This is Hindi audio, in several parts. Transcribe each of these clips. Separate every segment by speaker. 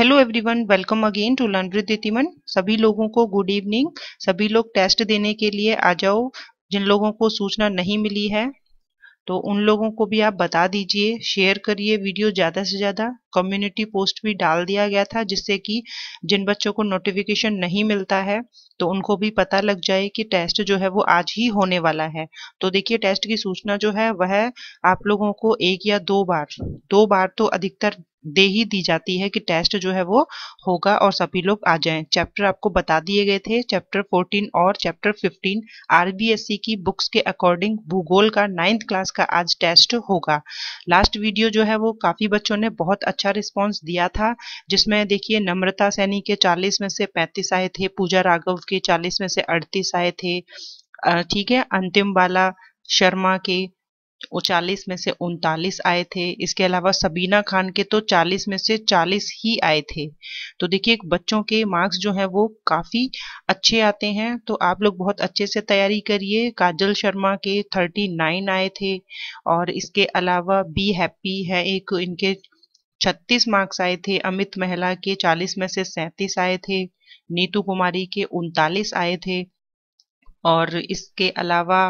Speaker 1: Hello everyone welcome again to लॉन्ड्री दीतिमन सभी लोगों को गुड इवनिंग सभी लोग टेस्ट देने के लिए आ जाओ जिन लोगों को सूचना नहीं मिली है तो उन लोगों को भी आप बता दीजिए शेयर करिए वीडियो ज़्यादा से ज़्यादा कम्युनिटी पोस्ट भी डाल दिया गया था जिससे कि जिन बच्चों को नोटिफिकेशन नहीं मिलता है तो उनको भी पता लग जाए कि टेस्ट जो है वो आज ही होने वाला है तो देखिए टेस्ट की सूचना जो है वह आप लोगों को एक या दो बार दो बार तो अधिकतर दे ही दी जाती है कि टेस्ट जो है वो होगा और सभी लोग आ जाएं चैप्टर आपको बता दिए गए थे चैप्टर 14 और चैप्टर 15 आरबीएससी की बुक्स के अकॉर्डिंग भूगोल का नाइन्थ क्लास का आज टेस्ट होगा लास्ट वीडियो जो है वो काफी बच्चों ने बहुत अच्छा अच्छा रिस्पॉन्स दिया था जिसमें देखिए नम्रता सैनी के 40 में से 35 आए थे पूजा राघव के 40 में से 38 आए थे ठीक है अंतिम बाला शर्मा के चालीस में से उनतालीस आए थे इसके अलावा सबीना खान के तो चालीस में से चालीस ही आए थे तो देखिए बच्चों के मार्क्स जो हैं वो काफ़ी अच्छे आते हैं तो आप लोग बहुत अच्छे से तैयारी करिए काजल शर्मा के थर्टी नाइन आए थे और इसके अलावा बी हैप्पी है एक इनके छत्तीस मार्क्स आए थे अमित महला के चालीस में से सैंतीस आए थे नीतू कुमारी के उनतालीस आए थे और इसके अलावा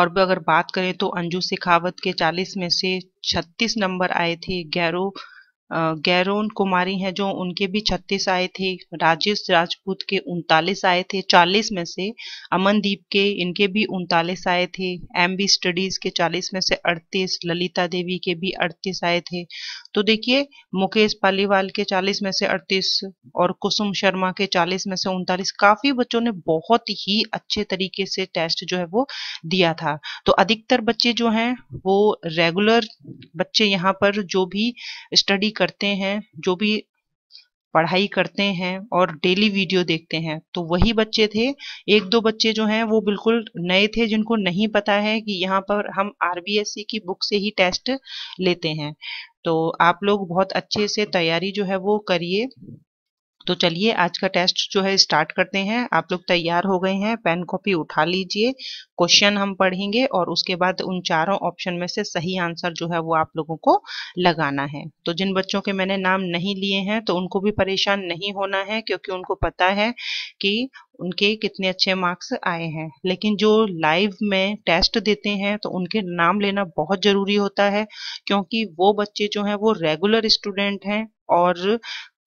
Speaker 1: और भी अगर बात करें तो अंजू शेखावत के 40 में से 36 नंबर आए थे गैरो गैरोन कुमारी हैं जो उनके भी छत्तीस आए थे राजेश राजपूत के उनतालीस आए थे चालीस में से अमनदीप के इनके भी उनतालीस आए थे एम बी स्टडीज के चालीस में से अड़तीस ललिता देवी के भी अड़तीस आए थे तो देखिए मुकेश पालीवाल के चालीस में से अड़तीस और कुसुम शर्मा के चालीस में से उनतालीस काफी बच्चों ने बहुत ही अच्छे तरीके से टेस्ट जो है वो दिया था तो अधिकतर बच्चे जो हैं वो रेगुलर बच्चे यहाँ पर जो भी स्टडी करते हैं जो भी पढ़ाई करते हैं और डेली वीडियो देखते हैं तो वही बच्चे थे एक दो बच्चे जो हैं वो बिल्कुल नए थे जिनको नहीं पता है कि यहाँ पर हम आर की बुक से ही टेस्ट लेते हैं तो आप लोग बहुत अच्छे से तैयारी जो है वो करिए तो चलिए आज का टेस्ट जो है स्टार्ट करते हैं आप लोग तैयार हो गए हैं पेन कॉपी उठा लीजिए क्वेश्चन हम पढ़ेंगे और उसके बाद उन चारों ऑप्शन में से सही आंसर जो है वो आप लोगों को लगाना है तो जिन बच्चों के मैंने नाम नहीं लिए हैं तो उनको भी परेशान नहीं होना है क्योंकि उनको पता है कि उनके कितने अच्छे मार्क्स आए हैं लेकिन जो लाइव में टेस्ट देते हैं तो उनके नाम लेना बहुत ज़रूरी होता है क्योंकि वो बच्चे जो हैं वो रेगुलर स्टूडेंट हैं और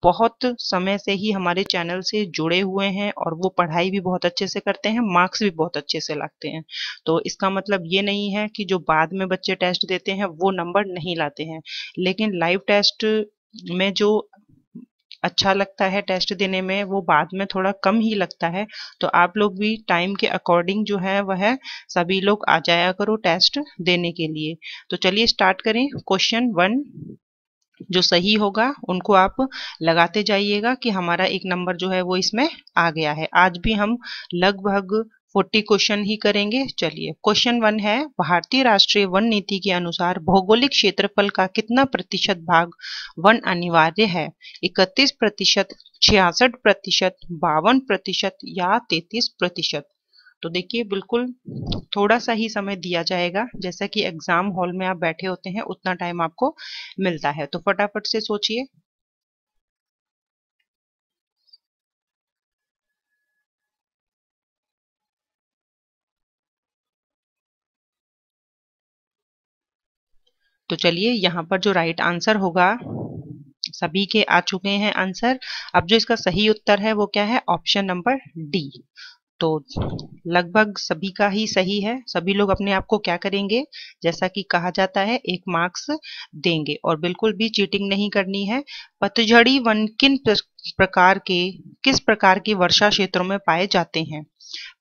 Speaker 1: बहुत समय से ही हमारे चैनल से जुड़े हुए हैं और वो पढ़ाई भी बहुत अच्छे से करते हैं मार्क्स भी बहुत अच्छे से लाते हैं तो इसका मतलब ये नहीं है कि जो बाद में बच्चे टेस्ट देते हैं वो नंबर नहीं लाते हैं लेकिन लाइव टेस्ट में जो अच्छा लगता है टेस्ट देने में वो बाद में थोड़ा कम ही लगता है तो आप लोग भी टाइम के अकॉर्डिंग जो है वह सभी लोग आ जाया करो टेस्ट देने के लिए तो चलिए स्टार्ट करें क्वेश्चन वन जो सही होगा उनको आप लगाते जाइएगा कि हमारा एक नंबर जो है वो इसमें आ गया है आज भी हम लगभग फोर्टी क्वेश्चन ही करेंगे चलिए क्वेश्चन वन है भारतीय राष्ट्रीय वन नीति के अनुसार भौगोलिक क्षेत्रफल का कितना प्रतिशत भाग वन अनिवार्य है इकतीस प्रतिशत छियासठ प्रतिशत बावन प्रतिशत या तैतीस प्रतिशत तो देखिए बिल्कुल थोड़ा सा ही समय दिया जाएगा जैसा कि एग्जाम हॉल में आप बैठे होते हैं उतना टाइम आपको मिलता है तो फटाफट से सोचिए तो चलिए यहाँ पर जो राइट आंसर होगा सभी के आ चुके हैं आंसर अब जो इसका सही उत्तर है वो क्या है ऑप्शन नंबर डी तो लगभग सभी का ही सही है सभी लोग अपने आप को क्या करेंगे जैसा कि कहा जाता है एक मार्क्स देंगे और बिल्कुल भी चीटिंग नहीं करनी है पतझड़ी वन किन प्रकार के किस प्रकार की वर्षा क्षेत्रों में पाए जाते हैं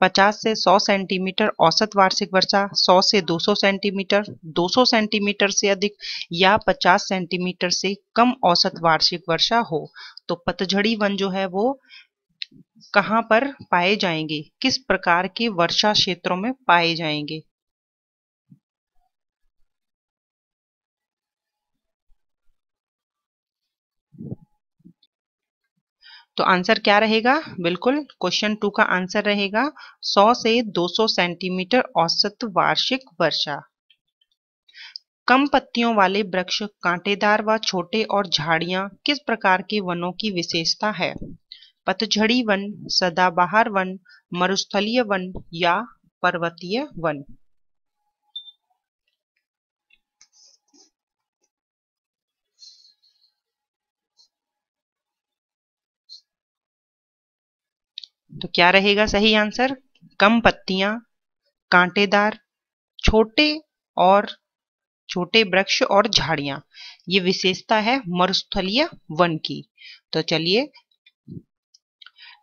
Speaker 1: 50 से 100 सेंटीमीटर औसत वार्षिक वर्षा 100 से 200 सेंटीमीटर 200 सेंटीमीटर से अधिक या 50 सेंटीमीटर से कम औसत वार्षिक वर्षा हो तो पतझड़ी वन जो है वो कहाँ पर पाए जाएंगे किस प्रकार के वर्षा क्षेत्रों में पाए जाएंगे तो आंसर क्या रहेगा बिल्कुल क्वेश्चन टू का आंसर रहेगा 100 से 200 सेंटीमीटर औसत वार्षिक वर्षा कम पत्तियों वाले वृक्ष कांटेदार व छोटे और झाड़ियां किस प्रकार के वनों की विशेषता है पतझड़ी वन सदाबहार वन मरुस्थलीय वन या पर्वतीय वन तो क्या रहेगा सही आंसर कम पत्तियां कांटेदार छोटे और छोटे वृक्ष और झाड़ियां ये विशेषता है मरुस्थलीय वन की तो चलिए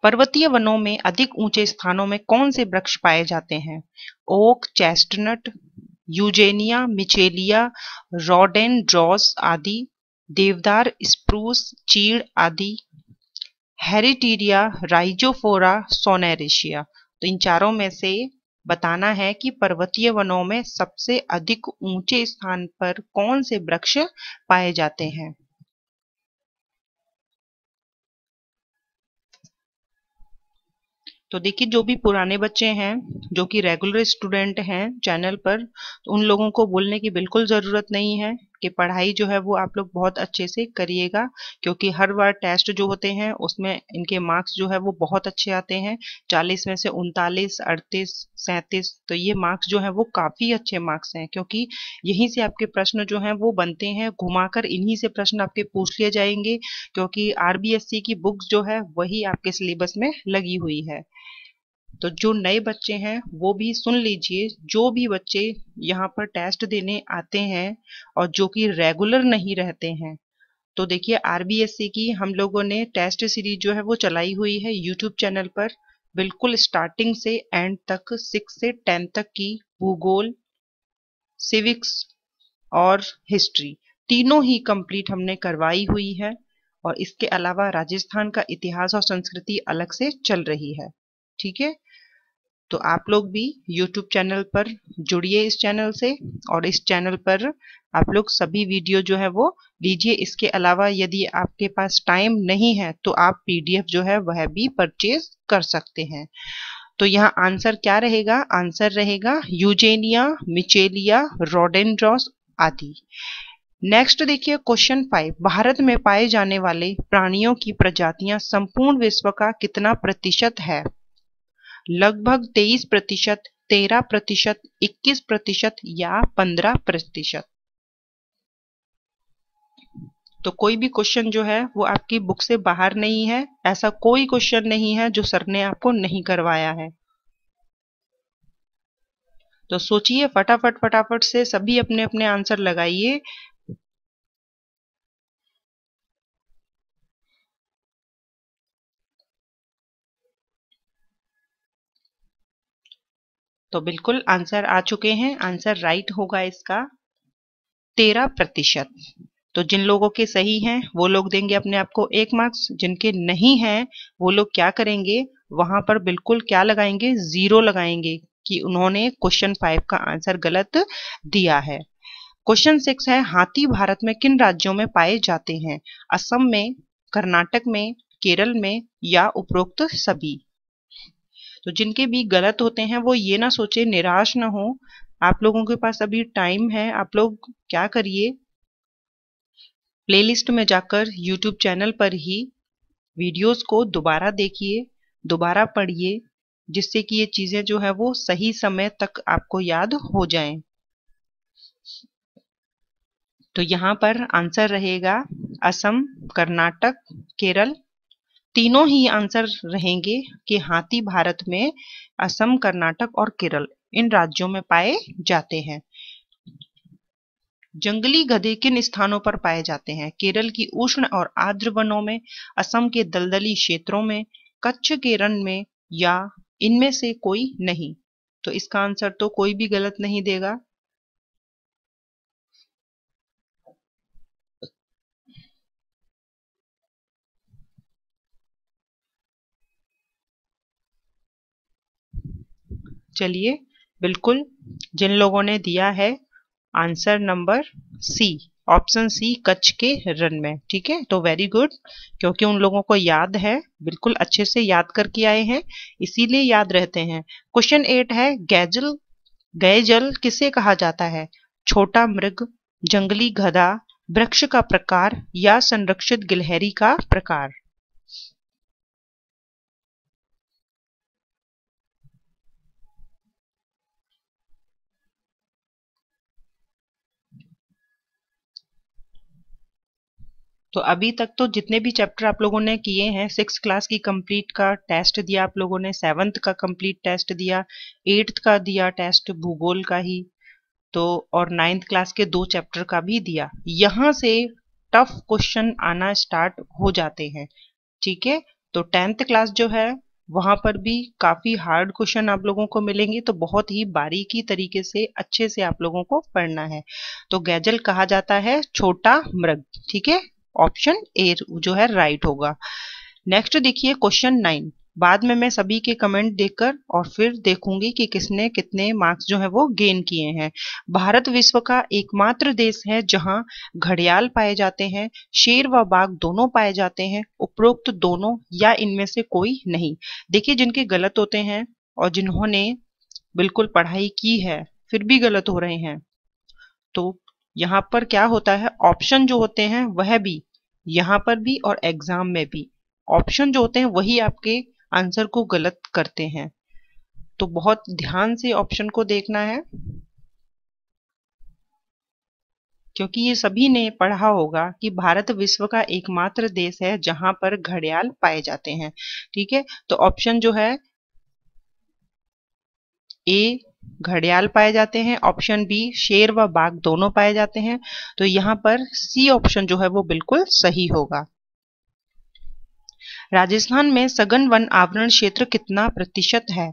Speaker 1: पर्वतीय वनों में अधिक ऊंचे स्थानों में कौन से वृक्ष पाए जाते हैं oak chestnut eugenia michelia rhododendron आदि देवदार स्प्रूस चीड़ आदि हेरिटीरिया राइजोफोरा सोनेरेशिया तो इन चारों में से बताना है कि पर्वतीय वनों में सबसे अधिक ऊंचे स्थान पर कौन से वृक्ष पाए जाते हैं तो देखिए जो भी पुराने बच्चे हैं जो कि रेगुलर स्टूडेंट हैं चैनल पर तो उन लोगों को बोलने की बिल्कुल ज़रूरत नहीं है कि पढ़ाई जो है वो आप लोग बहुत अच्छे से करिएगा क्योंकि हर बार टेस्ट जो होते हैं उसमें इनके मार्क्स जो है वो बहुत अच्छे आते हैं चालीस में से उनतालीस अड़तीस सैंतीस तो ये मार्क्स जो है वो काफ़ी अच्छे मार्क्स हैं क्योंकि यहीं से आपके प्रश्न जो हैं वो बनते हैं घुमाकर इन्हीं से प्रश्न आपके पूछ लिए जाएंगे क्योंकि आर की बुक्स जो है वही आपके सिलेबस में लगी हुई है तो जो नए बच्चे हैं वो भी सुन लीजिए जो भी बच्चे यहाँ पर टेस्ट देने आते हैं और जो कि रेगुलर नहीं रहते हैं तो देखिए आरबीएससी की हम लोगों ने टेस्ट सीरीज जो है वो चलाई हुई है यूट्यूब चैनल पर बिल्कुल स्टार्टिंग से एंड तक सिक्स से टेन तक की भूगोल सिविक्स और हिस्ट्री तीनों ही कंप्लीट हमने करवाई हुई है और इसके अलावा राजस्थान का इतिहास और संस्कृति अलग से चल रही है ठीक है तो आप लोग भी यूट्यूब चैनल पर जुड़िए इस चैनल से और इस चैनल पर आप लोग सभी वीडियो जो है वो लीजिए इसके अलावा यदि आपके पास टाइम नहीं है तो आप पीडीएफ जो है वह भी परचेज कर सकते हैं तो यहाँ आंसर क्या रहेगा आंसर रहेगा यूजेनिया मिचेलिया रोडेंड्रॉस आदि नेक्स्ट देखिए क्वेश्चन फाइव भारत में पाए जाने वाले प्राणियों की प्रजातियां संपूर्ण विश्व का कितना प्रतिशत है लगभग तेईस प्रतिशत तेरह प्रतिशत इक्कीस प्रतिशत या पंद्रह प्रतिशत तो कोई भी क्वेश्चन जो है वो आपकी बुक से बाहर नहीं है ऐसा कोई क्वेश्चन नहीं है जो सर ने आपको नहीं करवाया है तो सोचिए फटाफट फटाफट से सभी अपने अपने आंसर लगाइए तो बिल्कुल आंसर आ चुके हैं आंसर राइट होगा इसका तेरह प्रतिशत तो जिन लोगों के सही हैं वो लोग देंगे अपने आप को एक मार्क्स जिनके नहीं हैं वो लोग क्या करेंगे वहां पर बिल्कुल क्या लगाएंगे जीरो लगाएंगे कि उन्होंने क्वेश्चन फाइव का आंसर गलत दिया है क्वेश्चन सिक्स है हाथी भारत में किन राज्यों में पाए जाते हैं असम में कर्नाटक में केरल में या उपरोक्त सभी तो जिनके भी गलत होते हैं वो ये ना सोचे निराश ना हो आप लोगों के पास अभी टाइम है आप लोग क्या करिए प्लेलिस्ट में जाकर यूट्यूब चैनल पर ही वीडियोस को दोबारा देखिए दोबारा पढ़िए जिससे कि ये चीज़ें जो है वो सही समय तक आपको याद हो जाएं। तो यहाँ पर आंसर रहेगा असम कर्नाटक केरल तीनों ही आंसर रहेंगे कि हाथी भारत में असम कर्नाटक और केरल इन राज्यों में पाए जाते हैं जंगली गधे किन स्थानों पर पाए जाते हैं केरल की उष्ण और आर्द्र वनों में असम के दलदली क्षेत्रों में कच्छ के रन में या इनमें से कोई नहीं तो इसका आंसर तो कोई भी गलत नहीं देगा चलिए बिल्कुल जिन लोगों ने दिया है answer number C option C Kutch के रन में ठीक है तो वेरी गुड क्योंकि उन लोगों को याद है बिल्कुल अच्छे से याद करके आए हैं इसीलिए याद रहते हैं क्वेश्चन एट है गैजल गैजल किसे कहा जाता है छोटा मृग जंगली गधा वृक्ष का प्रकार या संरक्षित गिलहरी का प्रकार तो अभी तक तो जितने भी चैप्टर आप लोगों ने किए हैं सिक्स क्लास की कंप्लीट का टेस्ट दिया आप लोगों ने सेवन्थ का कंप्लीट टेस्ट दिया एट्थ का दिया टेस्ट भूगोल का ही तो और नाइन्थ क्लास के दो चैप्टर का भी दिया यहाँ से टफ क्वेश्चन आना स्टार्ट हो जाते हैं ठीक है तो टेंथ क्लास जो है वहां पर भी काफी हार्ड क्वेश्चन आप लोगों को मिलेंगे तो बहुत ही बारीकी तरीके से अच्छे से आप लोगों को पढ़ना है तो गैजल कहा जाता है छोटा मृग ठीक है ऑप्शन ए जो है राइट right होगा नेक्स्ट देखिए क्वेश्चन नाइन बाद में मैं सभी के कमेंट देखकर और फिर देखूंगी कि किसने कितने मार्क्स जो है वो गेन किए हैं भारत विश्व का एकमात्र देश है जहां घड़ियाल पाए जाते हैं शेर व बाघ दोनों पाए जाते हैं उपरोक्त दोनों या इनमें से कोई नहीं देखिए जिनके गलत होते हैं और जिन्होंने बिल्कुल पढ़ाई की है फिर भी गलत हो रहे हैं तो यहाँ पर क्या होता है ऑप्शन जो होते हैं वह भी यहाँ पर भी और एग्जाम में भी ऑप्शन जो होते हैं वही आपके आंसर को गलत करते हैं तो बहुत ध्यान से ऑप्शन को देखना है क्योंकि ये सभी ने पढ़ा होगा कि भारत विश्व का एकमात्र देश है जहां पर घड़ियाल पाए जाते हैं ठीक है तो ऑप्शन जो है ए घड़ियाल पाए जाते हैं ऑप्शन बी शेर व बाघ दोनों पाए जाते हैं तो यहाँ पर सी ऑप्शन जो है वो बिल्कुल सही होगा राजस्थान में सघन वन आवरण क्षेत्र कितना प्रतिशत है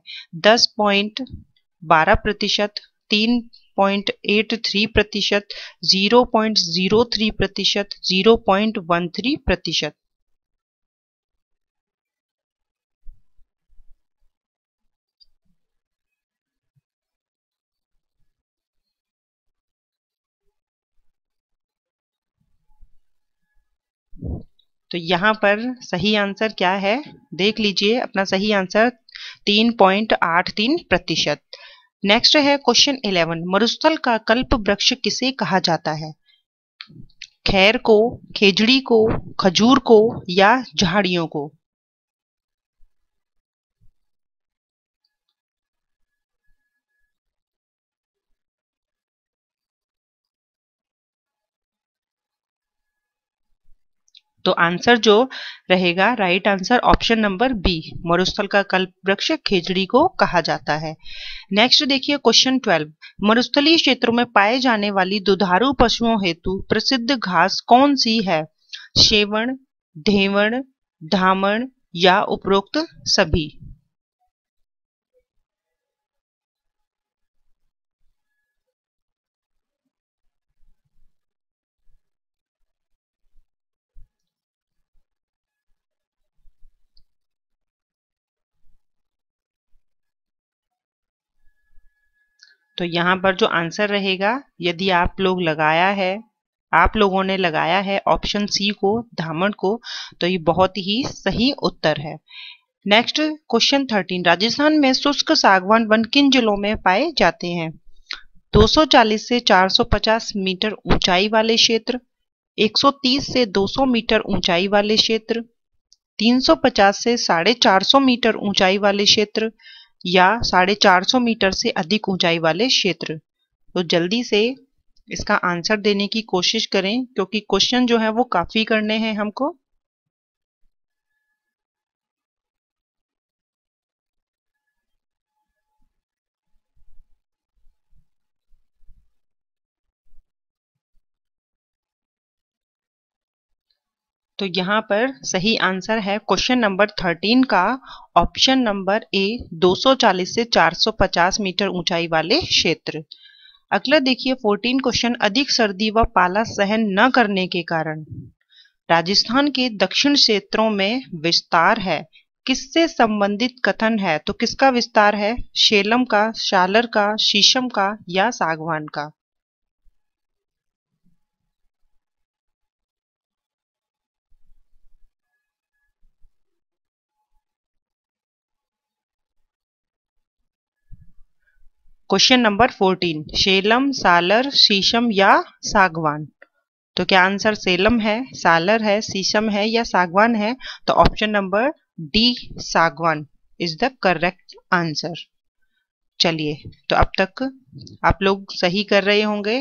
Speaker 1: दस पॉइंट बारह प्रतिशत तीन पॉइंट एट थ्री प्रतिशत जीरो पॉइंट जीरो थ्री प्रतिशत जीरो पॉइंट वन थ्री प्रतिशत तो यहाँ पर सही आंसर क्या है देख लीजिए अपना सही आंसर तीन पॉइंट आठ तीन प्रतिशत नेक्स्ट है क्वेश्चन इलेवन मरुस्थल का कल्प वृक्ष किसे कहा जाता है खैर को खेजड़ी को खजूर को या झाड़ियों को तो आंसर जो रहेगा right answer option number B मरुस्थल का कल्प वृक्ष खेजड़ी को कहा जाता है नेक्स्ट देखिए क्वेश्चन ट्वेल्व मरुस्थलीय क्षेत्रों में पाए जाने वाली दुधारू पशुओं हेतु प्रसिद्ध घास कौन सी है शेवण धेवण धामण या उपरोक्त सभी तो यहाँ पर जो आंसर रहेगा यदि आप लोग लगाया है आप लोगों ने लगाया है ऑप्शन सी को धामण को तो ये बहुत ही सही उत्तर है नेक्स्ट क्वेश्चन थर्टीन राजस्थान में शुष्क सागवान वन किन जिलों में पाए जाते हैं 240 से 450 मीटर ऊंचाई वाले क्षेत्र 130 से 200 मीटर ऊंचाई वाले क्षेत्र 350 से साढ़े चार मीटर ऊंचाई वाले क्षेत्र या साढ़े चार सौ मीटर से अधिक ऊंचाई वाले क्षेत्र तो जल्दी से इसका आंसर देने की कोशिश करें क्योंकि क्वेश्चन जो है वो काफ़ी करने हैं हमको तो यहाँ पर सही आंसर है क्वेश्चन नंबर थर्टीन का ऑप्शन नंबर ए 240 से 450 मीटर ऊंचाई वाले क्षेत्र अगला देखिए 14 क्वेश्चन अधिक सर्दी व पाला सहन न करने के कारण राजस्थान के दक्षिण क्षेत्रों में विस्तार है किससे संबंधित कथन है तो किसका विस्तार है शेलम का शालर का शीशम का या सागवान का क्वेश्चन नंबर फोर्टीन शेलम सालर शीशम या सागवान तो क्या आंसर सेलम है सालर है शीशम है या सागवान है तो ऑप्शन नंबर डी सागवान इज द करेक्ट आंसर चलिए तो अब तक आप लोग सही कर रहे होंगे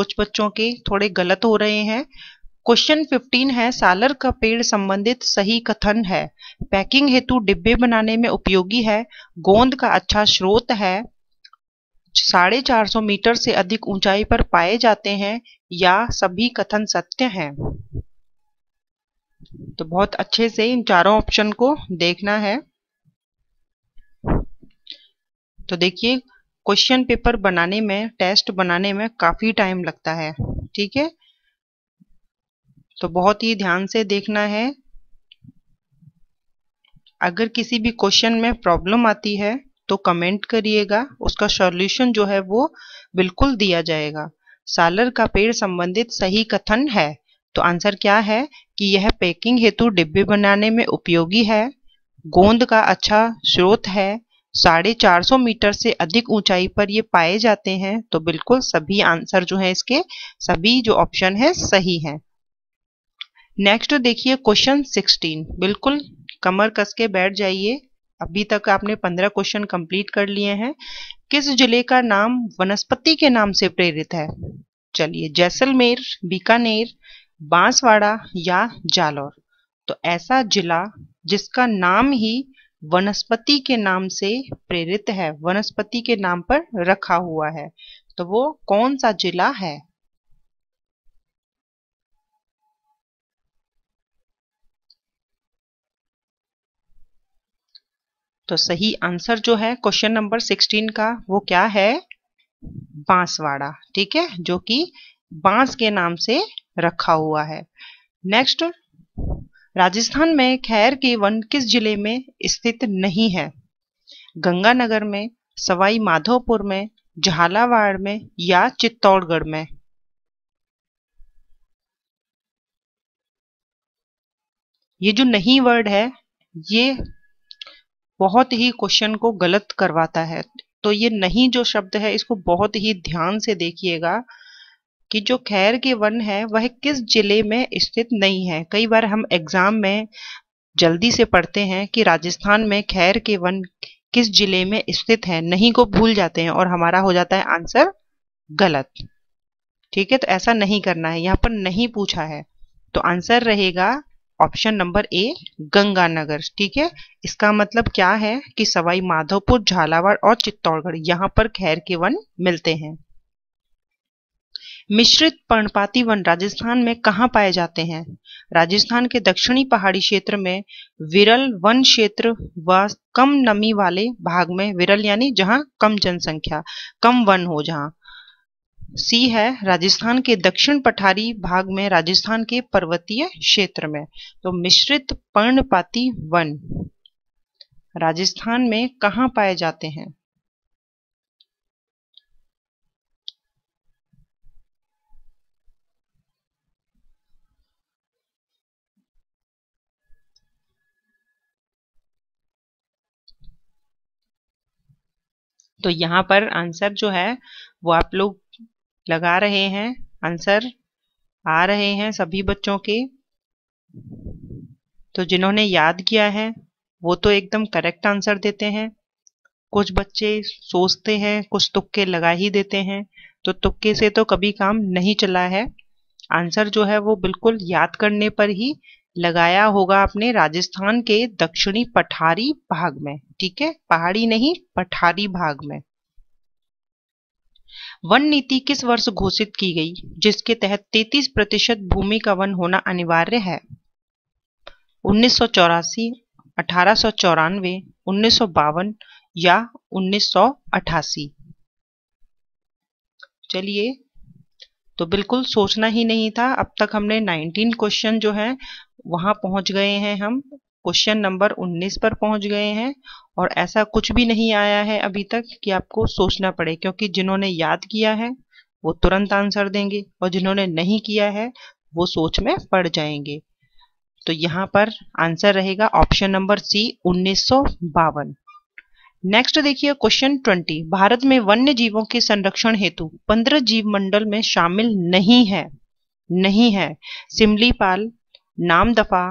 Speaker 1: कुछ बच्चों के थोड़े गलत हो रहे हैं क्वेश्चन 15 है सालर का पेड़ संबंधित सही कथन है पैकिंग हेतु डिब्बे बनाने में उपयोगी है गोंद का अच्छा स्रोत है साढ़े चार सौ मीटर से अधिक ऊंचाई पर पाए जाते हैं या सभी कथन सत्य हैं तो बहुत अच्छे से इन चारों ऑप्शन को देखना है तो देखिए क्वेश्चन पेपर बनाने में टेस्ट बनाने में काफी टाइम लगता है ठीक है तो बहुत ही ध्यान से देखना है अगर किसी भी क्वेश्चन में प्रॉब्लम आती है तो कमेंट करिएगा उसका सॉल्यूशन जो है वो बिल्कुल दिया जाएगा सालर का पेड़ संबंधित सही कथन है तो आंसर क्या है कि यह पैकिंग हेतु डिब्बे बनाने में उपयोगी है गोंद का अच्छा स्रोत है साढ़े चार सौ मीटर से अधिक ऊंचाई पर ये पाए जाते हैं तो बिल्कुल सभी आंसर जो है इसके सभी जो ऑप्शन है सही है नेक्स्ट देखिए क्वेश्चन सिक्सटीन बिल्कुल कमर कस के बैठ जाइए अभी तक आपने पंद्रह क्वेश्चन कंप्लीट कर लिए हैं किस जिले का नाम वनस्पति के नाम से प्रेरित है चलिए जैसलमेर बीकानेर बांसवाड़ा या जालौर तो ऐसा जिला जिसका नाम ही वनस्पति के नाम से प्रेरित है वनस्पति के नाम पर रखा हुआ है तो वो कौन सा जिला है तो सही आंसर जो है क्वेश्चन नंबर सिक्सटीन का वो क्या है बांसवाड़ा ठीक है जो कि बांस के नाम से रखा हुआ है नेक्स्ट राजस्थान में खैर के वन किस जिले में स्थित नहीं है गंगानगर में सवाई माधोपुर में झालावाड़ में या चित्तौड़गढ़ में ये जो नहीं वर्ड है ये बहुत ही क्वेश्चन को गलत करवाता है तो ये नहीं जो शब्द है इसको बहुत ही ध्यान से देखिएगा कि जो खैर के वन है वह किस जिले में स्थित नहीं है कई बार हम एग्जाम में जल्दी से पढ़ते हैं कि राजस्थान में खैर के वन किस जिले में स्थित है नहीं को भूल जाते हैं और हमारा हो जाता है आंसर गलत ठीक है तो ऐसा नहीं करना है यहाँ पर नहीं पूछा है तो आंसर रहेगा ऑप्शन नंबर ए गंगानगर ठीक है इसका मतलब क्या है कि सवाई माधोपुर झालावाड़ और चित्तौड़गढ़ यहाँ पर खैर के वन मिलते हैं मिश्रित पर्णपाती वन राजस्थान में कहाँ पाए जाते हैं राजस्थान के दक्षिणी पहाड़ी क्षेत्र में विरल वन क्षेत्र व कम नमी वाले भाग में विरल यानी जहाँ कम जनसंख्या कम वन हो जहाँ सी है राजस्थान के दक्षिण पठारी भाग में राजस्थान के पर्वतीय क्षेत्र में तो मिश्रित पर्णपाती वन राजस्थान में कहा पाए जाते हैं तो यहां पर आंसर जो है वो आप लोग लगा रहे हैं आंसर आ रहे हैं सभी बच्चों के तो जिन्होंने याद किया है वो तो एकदम करेक्ट आंसर देते हैं कुछ बच्चे सोचते हैं कुछ तुक्के लगा ही देते हैं तो तुक्के से तो कभी काम नहीं चला है आंसर जो है वो बिल्कुल याद करने पर ही लगाया होगा आपने राजस्थान के दक्षिणी पठारी भाग में ठीक है पहाड़ी नहीं पठारी भाग में वन नीति किस वर्ष घोषित की गई जिसके तहत तैतीस प्रतिशत भूमि का वन होना अनिवार्य है उन्नीस सौ चौरासी अठारह सौ चौरानवे उन्नीस सौ बावन या उन्नीस सौ अठासी चलिए तो बिल्कुल सोचना ही नहीं था अब तक हमने 19 क्वेश्चन जो है वहां पहुंच गए हैं हम क्वेश्चन नंबर 19 पर पहुंच गए हैं और ऐसा कुछ भी नहीं आया है अभी तक कि आपको सोचना पड़े क्योंकि जिन्होंने याद किया है वो तुरंत आंसर देंगे और जिन्होंने नहीं किया है वो सोच में पड़ जाएंगे तो यहाँ पर आंसर रहेगा ऑप्शन नंबर सी उन्नीस नेक्स्ट देखिए क्वेश्चन ट्वेंटी भारत में वन्य जीवों के संरक्षण हेतु पंद्रह जीव मंडल में शामिल नहीं है नहीं है सिमलीपाल नामदफा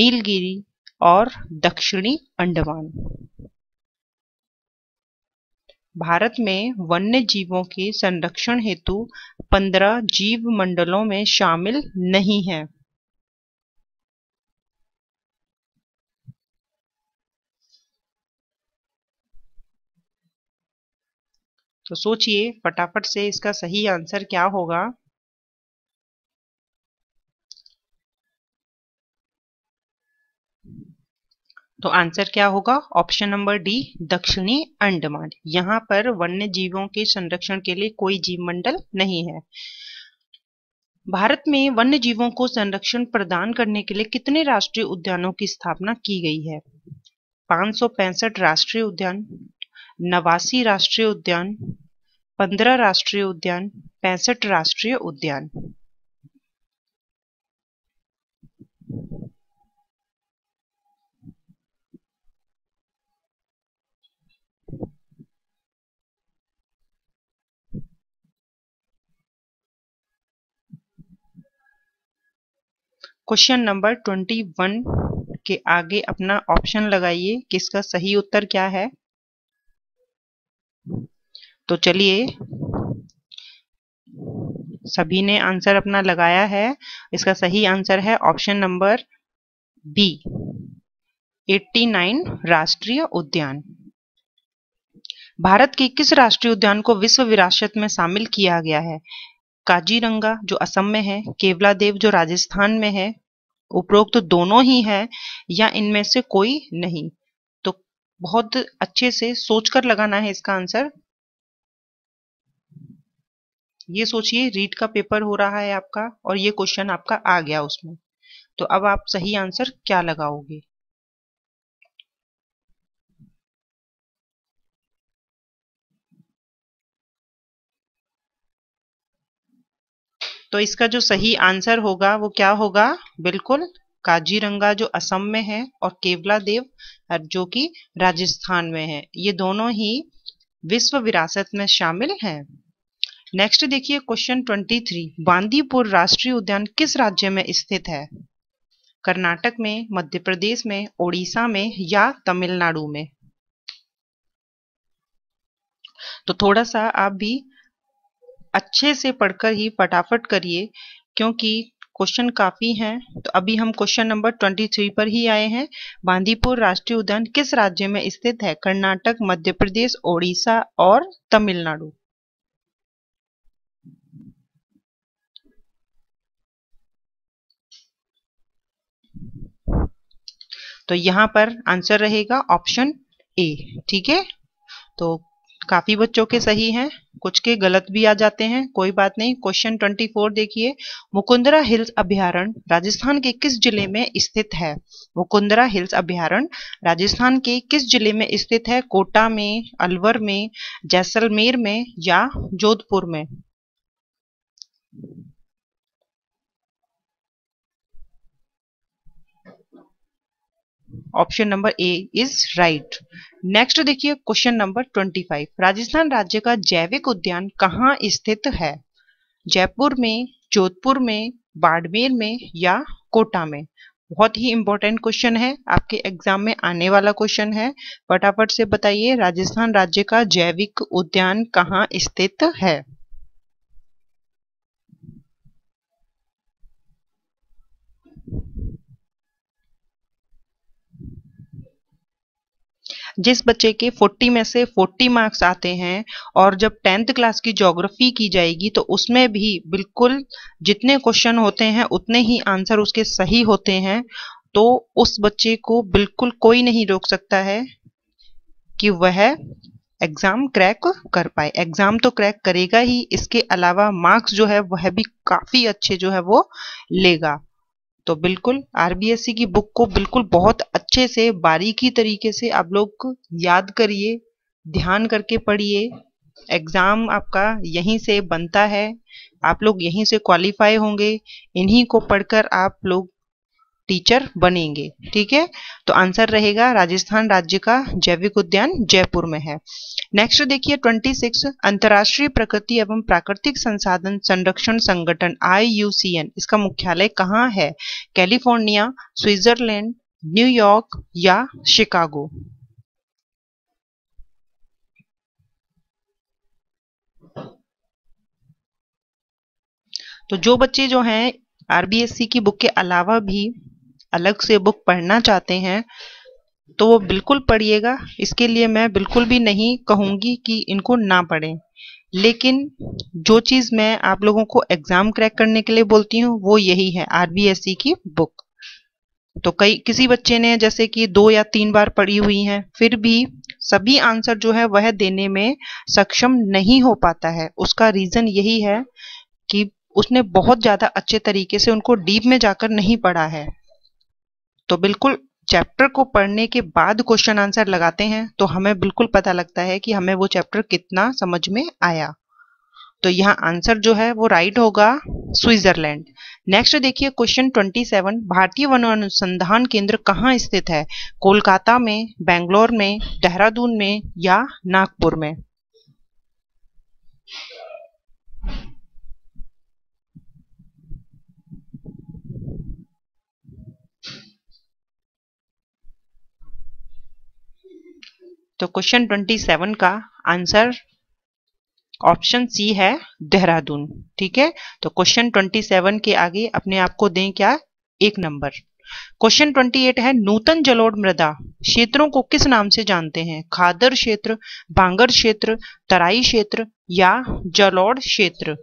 Speaker 1: नीलगिरी और दक्षिणी अंडमान भारत में वन्य जीवों के संरक्षण हेतु पंद्रह जीव मंडलों में शामिल नहीं है तो सोचिए फटाफट से इसका सही आंसर क्या होगा तो आंसर क्या होगा ऑप्शन नंबर डी दक्षिणी अंडमान यहाँ पर वन्य जीवों के संरक्षण के लिए कोई जीव मंडल नहीं है भारत में वन्य जीवों को संरक्षण प्रदान करने के लिए कितने राष्ट्रीय उद्यानों की स्थापना की गई है पांच राष्ट्रीय उद्यान नवासी राष्ट्रीय उद्यान पंद्रह राष्ट्रीय उद्यान पैंसठ राष्ट्रीय उद्यान क्वेश्चन नंबर ट्वेंटी वन के आगे अपना ऑप्शन लगाइए किसका सही उत्तर क्या है तो चलिए सभी ने आंसर अपना लगाया है इसका सही आंसर है ऑप्शन नंबर बी 89 राष्ट्रीय उद्यान भारत के किस राष्ट्रीय उद्यान को विश्व विरासत में शामिल किया गया है काजीरंगा जो असम में है केवलादेव जो राजस्थान में है उपरोक्त तो दोनों ही हैं या इनमें से कोई नहीं तो बहुत अच्छे से सोचकर लगाना है इसका आंसर ये सोचिए रीड का पेपर हो रहा है आपका और ये क्वेश्चन आपका आ गया उसमें तो अब आप सही आंसर क्या लगाओगे तो इसका जो सही आंसर होगा वो क्या होगा बिल्कुल काजीरंगा जो असम में है और केवला देव जो कि राजस्थान में है ये दोनों ही विश्व विरासत में शामिल है नेक्स्ट देखिए क्वेश्चन 23 बांदीपुर राष्ट्रीय उद्यान किस राज्य में स्थित है कर्नाटक में मध्य प्रदेश में ओडिशा में या तमिलनाडु में तो थोड़ा सा आप भी अच्छे से पढ़कर ही फटाफट करिए क्योंकि क्वेश्चन काफ़ी हैं तो अभी हम क्वेश्चन नंबर ट्वेंटी थ्री पर ही आए हैं बांदीपुर राष्ट्रीय उद्यान किस राज्य में स्थित है कर्नाटक मध्य प्रदेश ओडिशा और तमिलनाडु तो यहां पर आंसर रहेगा ऑप्शन ए ठीक है तो काफ़ी बच्चों के सही हैं कुछ के गलत भी आ जाते हैं कोई बात नहीं क्वेश्चन ट्वेंटी फोर देखिए मुकुंदरा हिल्स अभ्यारण्य राजस्थान के किस जिले में स्थित है मुकुंदरा हिल्स अभ्यारण्य राजस्थान के किस जिले में स्थित है कोटा में अलवर में जैसलमेर में या जोधपुर में option number A is right next देखिए question number twenty five Rajasthan राज्य का जैविक उद्यान कहाँ स्थित है जयपुर में जोधपुर में बाड़मेर में या कोटा में बहुत ही इंपॉर्टेंट क्वेश्चन है आपके एग्जाम में आने वाला क्वेश्चन है फटाफट से बताइए राजस्थान राज्य का जैविक उद्यान कहाँ स्थित है जिस बच्चे के 40 में से 40 मार्क्स आते हैं और जब टेंथ क्लास की ज्योग्राफी की जाएगी तो उसमें भी बिल्कुल जितने क्वेश्चन होते हैं उतने ही आंसर उसके सही होते हैं तो उस बच्चे को बिल्कुल कोई नहीं रोक सकता है कि वह एग्ज़ाम क्रैक कर पाए एग्ज़ाम तो क्रैक करेगा ही इसके अलावा मार्क्स जो है वह भी काफ़ी अच्छे जो है वो लेगा तो बिल्कुल आरबीएससी की बुक को बिल्कुल बहुत अच्छे से बारीकी तरीके से आप लोग याद करिए ध्यान करके पढ़िए एग्ज़ाम आपका यहीं से बनता है आप लोग यहीं से क्वालिफाई होंगे इन्हीं को पढ़कर आप लोग टीचर बनेंगे ठीक है तो आंसर रहेगा राजस्थान राज्य का जैविक उद्यान जयपुर में है नेक्स्ट देखिए 26 अंतर्राष्ट्रीय प्रकृति एवं प्राकृतिक संसाधन संरक्षण संगठन आई इसका मुख्यालय कहाँ है कैलिफोर्निया स्विट्जरलैंड न्यूयॉर्क या शिकागो तो जो बच्चे जो हैं आरबीएससी की बुक के अलावा भी अलग से बुक पढ़ना चाहते हैं तो वो बिल्कुल पढ़िएगा इसके लिए मैं बिल्कुल भी नहीं कहूँगी कि इनको ना पढ़ें लेकिन जो चीज़ मैं आप लोगों को एग्ज़ाम क्रैक करने के लिए बोलती हूँ वो यही है आर e की बुक तो कई किसी बच्चे ने जैसे कि दो या तीन बार पढ़ी हुई हैं फिर भी सभी आंसर जो है वह देने में सक्षम नहीं हो पाता है उसका रीज़न यही है कि उसने बहुत ज़्यादा अच्छे तरीके से उनको डीप में जाकर नहीं पढ़ा है तो बिल्कुल चैप्टर को पढ़ने के बाद क्वेश्चन आंसर लगाते हैं तो हमें बिल्कुल पता लगता है कि हमें वो चैप्टर कितना समझ में आया तो यहाँ आंसर जो है वो राइट होगा स्विट्जरलैंड नेक्स्ट देखिए क्वेश्चन 27 भारतीय वन अनुसंधान केंद्र कहाँ स्थित है कोलकाता में बेंगलोर में देहरादून में या नागपुर में तो क्वेश्चन ट्वेंटी सेवन का आंसर ऑप्शन सी है देहरादून ठीक है तो क्वेश्चन ट्वेंटी सेवन के आगे अपने आप को दें क्या एक नंबर क्वेश्चन ट्वेंटी एट है नूतन जलोढ़ मृदा क्षेत्रों को किस नाम से जानते हैं खादर क्षेत्र बांगर क्षेत्र तराई क्षेत्र या जलोढ़ क्षेत्र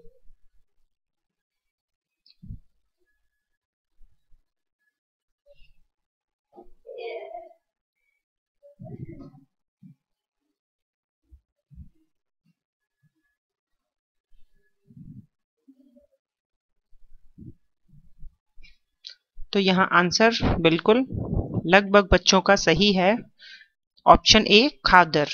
Speaker 1: तो यहाँ आंसर बिल्कुल लगभग बच्चों का सही है ऑप्शन ए खादर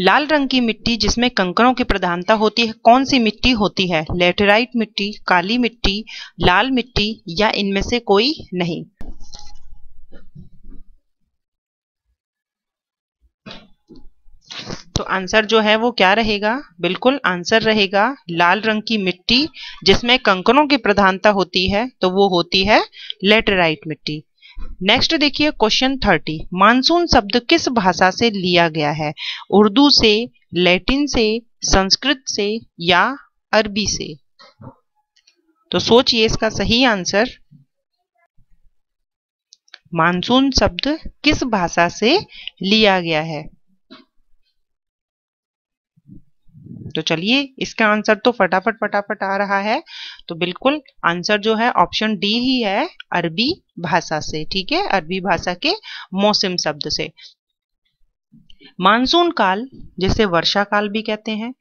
Speaker 1: लाल रंग की मिट्टी जिसमें कंकरों की प्रधानता होती है कौन सी मिट्टी होती है लेटराइट मिट्टी काली मिट्टी लाल मिट्टी या इनमें से कोई नहीं तो आंसर जो है वो क्या रहेगा बिल्कुल आंसर रहेगा लाल रंग की मिट्टी जिसमें कंकनों की प्रधानता होती है तो वो होती है लेटराइट मिट्टी नेक्स्ट देखिए क्वेश्चन थर्टी मानसून शब्द किस भाषा से लिया गया है उर्दू से लैटिन से संस्कृत से या अरबी से तो सोचिए इसका सही आंसर मानसून शब्द किस भाषा से लिया गया है तो चलिए इसका आंसर तो फटाफट फटाफट आ रहा है तो बिल्कुल आंसर जो है ऑप्शन डी ही है अरबी भाषा से ठीक है अरबी भाषा के मौसम शब्द से मानसून काल जिसे वर्षा काल भी कहते हैं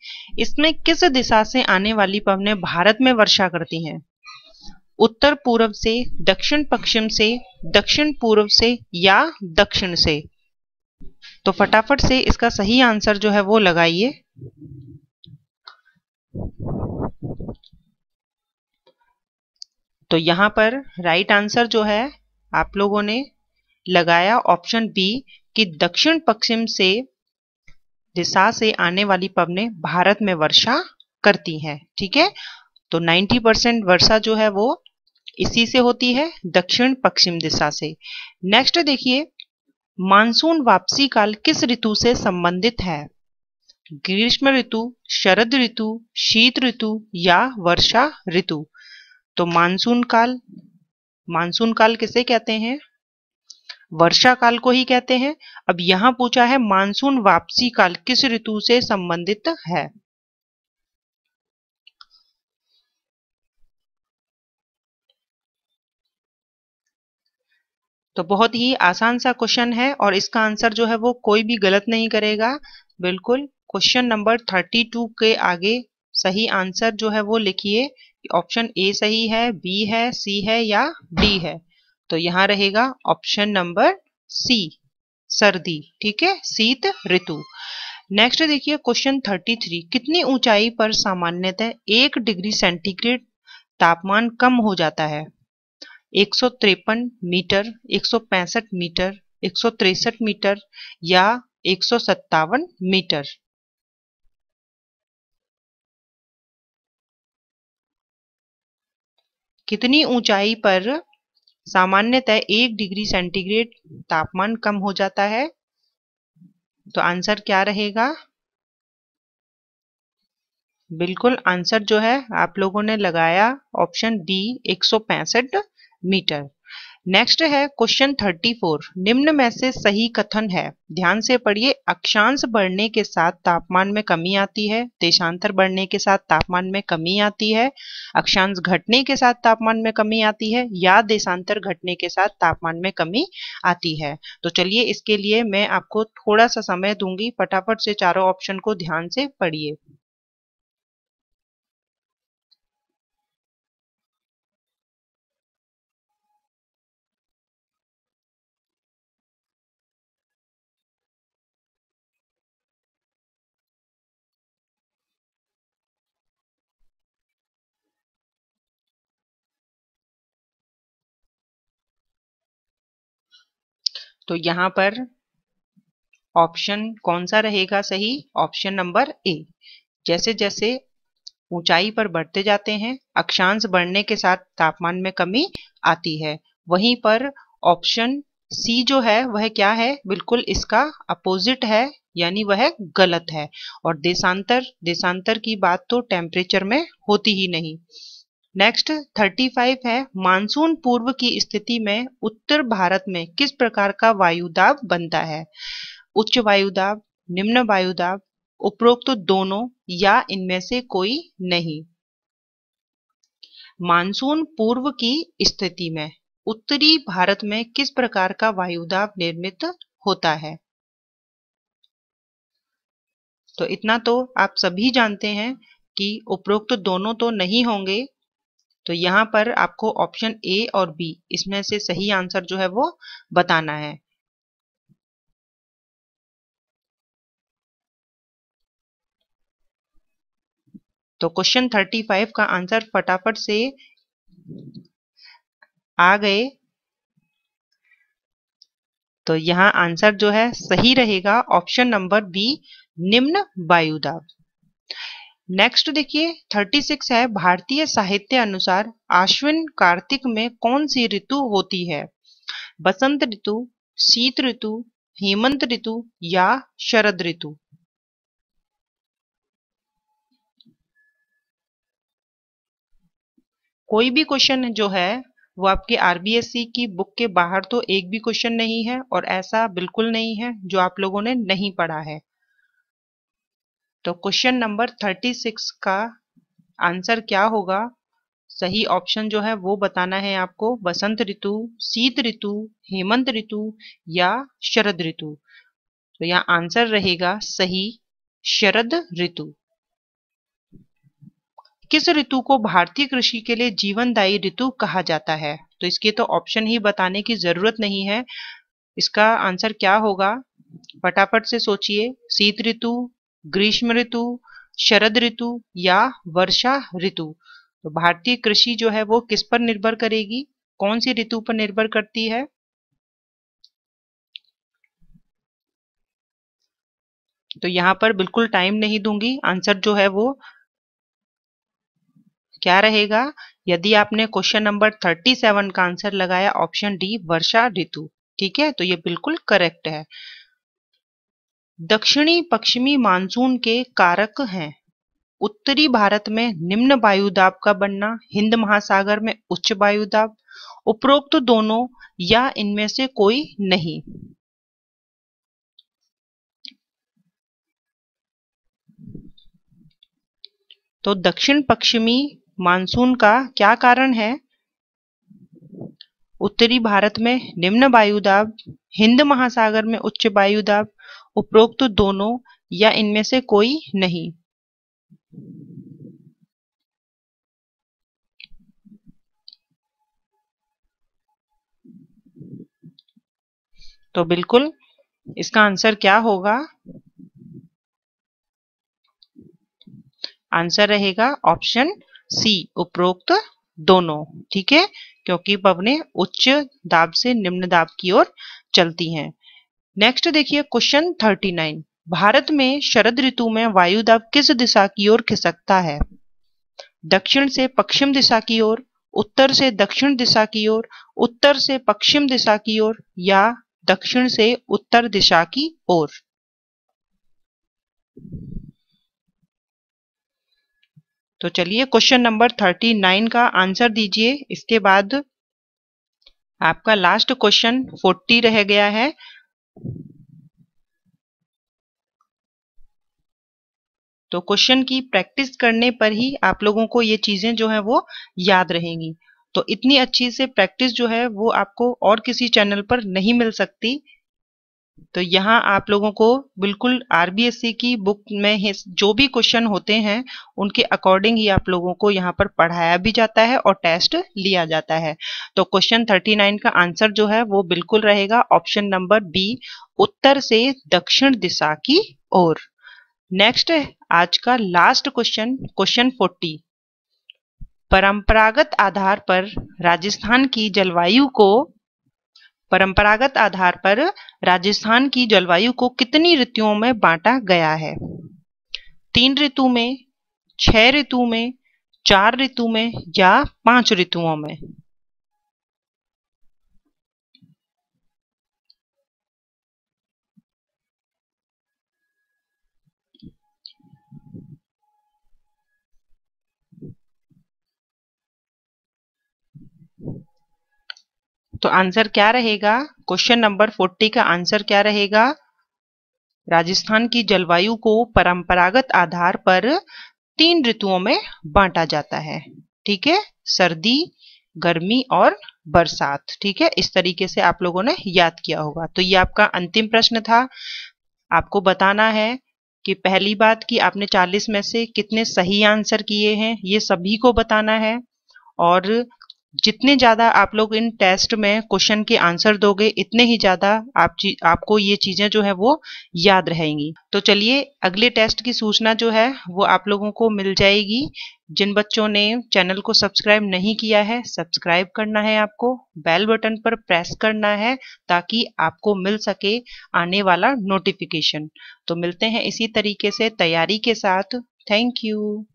Speaker 1: इसमें किस दिशा से आने वाली पवने भारत में वर्षा करती हैं उत्तर पूर्व से दक्षिण पश्चिम से दक्षिण पूर्व से या दक्षिण से तो फटाफट से इसका सही आंसर जो है वो लगाइए तो यहां पर राइट आंसर जो है आप लोगों ने लगाया ऑप्शन बी कि दक्षिण पश्चिम से दिशा से आने वाली पवने भारत में वर्षा करती हैं ठीक है तो 90 परसेंट वर्षा जो है वो इसी से होती है दक्षिण पश्चिम दिशा से नेक्स्ट देखिए मानसून वापसी काल किस ऋतु से संबंधित है ग्रीष्म ऋतु शरद ऋतु शीत ऋतु या वर्षा ऋतु तो मानसून काल मानसून काल किसे कहते हैं वर्षा काल को ही कहते हैं अब यहां पूछा है मानसून वापसी काल किस ऋतु से संबंधित है तो बहुत ही आसान सा क्वेश्चन है और इसका आंसर जो है वो कोई भी गलत नहीं करेगा बिल्कुल क्वेश्चन नंबर थर्टी टू के आगे सही आंसर जो है वो लिखिए ऑप्शन ए सही है बी है सी है या डी है तो यहाँ रहेगा ऑप्शन नंबर सी सर्दी ठीक है शीत ऋतु नेक्स्ट देखिए क्वेश्चन थर्टी थ्री कितनी ऊंचाई पर सामान्यतः एक डिग्री सेंटीग्रेड तापमान कम हो जाता है एक मीटर एक मीटर एक मीटर या एक मीटर कितनी ऊंचाई पर सामान्यतः एक डिग्री सेंटीग्रेड तापमान कम हो जाता है तो आंसर क्या रहेगा बिल्कुल आंसर जो है आप लोगों ने लगाया ऑप्शन डी एक मीटर नेक्स्ट है क्वेश्चन 34 निम्न में से सही कथन है ध्यान से पढ़िए अक्षांश बढ़ने के साथ तापमान में कमी आती है देशांतर बढ़ने के साथ तापमान में कमी आती है अक्षांश घटने के साथ तापमान में कमी आती है या देशांतर घटने के साथ तापमान में कमी आती है तो चलिए इसके लिए मैं आपको थोड़ा सा समय दूंगी फटाफट से चारों ऑप्शन को ध्यान से पढ़िए तो यहाँ पर ऑप्शन कौन सा रहेगा सही ऑप्शन नंबर ए जैसे जैसे ऊंचाई पर बढ़ते जाते हैं अक्षांश बढ़ने के साथ तापमान में कमी आती है वहीं पर ऑप्शन सी जो है वह क्या है बिल्कुल इसका अपोजिट है यानी वह गलत है और देशांतर देशांतर की बात तो टेम्परेचर में होती ही नहीं नेक्स्ट 35 है मानसून पूर्व की स्थिति में उत्तर भारत में किस प्रकार का वायु दाब बनता है उच्च वायु दाब निम्न वायु दाब उपरोक्त तो दोनों या इनमें से कोई नहीं मानसून पूर्व की स्थिति में उत्तरी भारत में किस प्रकार का वायु दाब निर्मित होता है तो इतना तो आप सभी जानते हैं कि उपरोक्त तो दोनों तो नहीं होंगे तो यहाँ पर आपको ऑप्शन ए और बी इसमें से सही आंसर जो है वो बताना है तो क्वेश्चन थर्टी फाइव का आंसर फटाफट से आ गए तो यहां आंसर जो है सही रहेगा ऑप्शन नंबर बी निम्न वायुदाब नेक्स्ट देखिए 36 है भारतीय साहित्य अनुसार आश्विन कार्तिक में कौन सी ऋतु होती है बसंत ऋतु शीत ऋतु हेमंत ऋतु या शरद ऋतु कोई भी क्वेश्चन जो है वो आपके आरबीएससी की बुक के बाहर तो एक भी क्वेश्चन नहीं है और ऐसा बिल्कुल नहीं है जो आप लोगों ने नहीं पढ़ा है तो क्वेश्चन नंबर थर्टी सिक्स का आंसर क्या होगा सही ऑप्शन जो है वो बताना है आपको बसंत ऋतु शीत ऋतु हेमंत ऋतु या शरद ऋतु तो यहाँ आंसर रहेगा सही शरद ऋतु किस ऋतु को भारतीय कृषि के लिए जीवनदायी ऋतु कहा जाता है तो इसके तो ऑप्शन ही बताने की जरूरत नहीं है इसका आंसर क्या होगा फटाफट से सोचिए शीत ऋतु ग्रीष्म ऋतु शरद ऋतु या वर्षा ऋतु तो भारतीय कृषि जो है वो किस पर निर्भर करेगी कौन सी ऋतु पर निर्भर करती है तो यहां पर बिल्कुल टाइम नहीं दूंगी आंसर जो है वो क्या रहेगा यदि आपने क्वेश्चन नंबर थर्टी सेवन का आंसर लगाया ऑप्शन डी वर्षा ऋतु ठीक है तो ये बिल्कुल करेक्ट है दक्षिणी पश्चिमी मानसून के कारक हैं उत्तरी भारत में निम्न वायु दाब का बनना हिंद महासागर में उच्च वायु दाब उपरोक्त दोनों या इनमें से कोई नहीं तो दक्षिण पश्चिमी मानसून का क्या कारण है उत्तरी भारत में निम्न वायु दाब हिंद महासागर में उच्च वायु दाब उपरोक्त तो दोनों या इनमें से कोई नहीं तो बिल्कुल इसका आंसर क्या होगा आंसर रहेगा ऑप्शन सी उपरोक्त दोनों ठीक है क्योंकि पवने उच्च दाब से निम्न दाब की ओर चलती हैं नेक्स्ट देखिए क्वेश्चन थर्टी नाइन भारत में शरद ऋतु में दाब किस दिशा की ओर खिसकता है दक्षिण से पश्चिम दिशा की ओर उत्तर से दक्षिण दिशा की ओर उत्तर से पश्चिम दिशा की ओर या दक्षिण से उत्तर दिशा की ओर तो चलिए क्वेश्चन नंबर थर्टी नाइन का आंसर दीजिए इसके बाद आपका लास्ट क्वेश्चन फोर्टी रह गया है तो क्वेश्चन की प्रैक्टिस करने पर ही आप लोगों को ये चीज़ें जो है वो याद रहेंगी तो इतनी अच्छी से प्रैक्टिस जो है वो आपको और किसी चैनल पर नहीं मिल सकती तो यहाँ आप लोगों को बिल्कुल आर की बुक में जो भी क्वेश्चन होते हैं उनके अकॉर्डिंग ही आप लोगों को यहाँ पर पढ़ाया भी जाता है और टेस्ट लिया जाता है तो क्वेश्चन 39 का आंसर जो है वो बिल्कुल रहेगा ऑप्शन नंबर बी उत्तर से दक्षिण दिशा की ओर नेक्स्ट आज का लास्ट क्वेश्चन क्वेश्चन फोर्टी परंपरागत आधार पर राजस्थान की जलवायु को परंपरागत आधार पर राजस्थान की जलवायु को कितनी ऋतुओं में बांटा गया है तीन ऋतु में छह ऋतु में चार ऋतु में या पांच ऋतुओं में Thank you. तो आंसर क्या रहेगा क्वेश्चन नंबर फोर्टी का आंसर क्या रहेगा राजस्थान की जलवायु को परंपरागत आधार पर तीन ऋतुओं में बांटा जाता है ठीक है सर्दी गर्मी और बरसात ठीक है इस तरीके से आप लोगों ने याद किया होगा तो ये आपका अंतिम प्रश्न था आपको बताना है कि पहली बात कि आपने 40 में से कितने सही आंसर किए हैं ये सभी को बताना है और जितने ज़्यादा आप लोग इन टेस्ट में क्वेश्चन के आंसर दोगे इतने ही ज़्यादा आप आपको ये चीज़ें जो है वो याद रहेंगी तो चलिए अगले टेस्ट की सूचना जो है वो आप लोगों को मिल जाएगी जिन बच्चों ने चैनल को सब्सक्राइब नहीं किया है सब्सक्राइब करना है आपको बेल बटन पर प्रेस करना है ताकि आपको मिल सके आने वाला नोटिफिकेशन तो मिलते हैं इसी तरीके से तैयारी के साथ थैंक यू